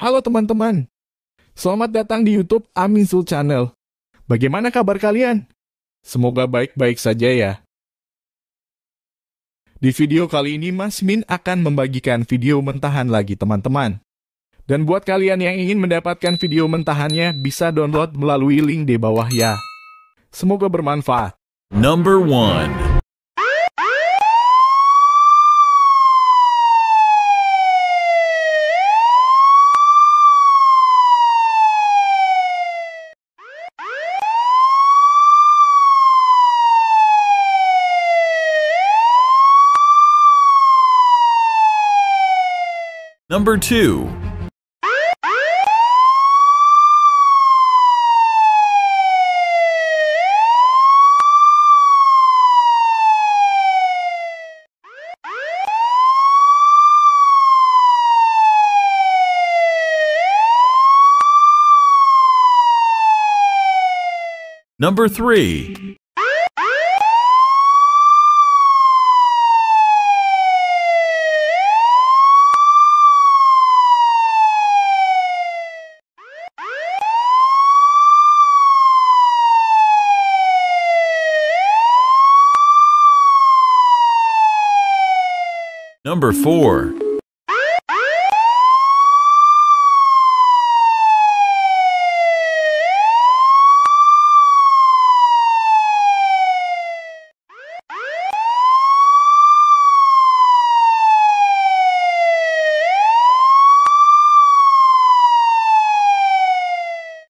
Halo teman-teman, selamat datang di YouTube Amin Sul Channel. Bagaimana kabar kalian? Semoga baik-baik saja ya. Di video kali ini, Mas Min akan membagikan video mentahan lagi teman-teman. Dan buat kalian yang ingin mendapatkan video mentahannya, bisa download melalui link di bawah ya. Semoga bermanfaat. Number one. Number 2. Number 3. Number 4.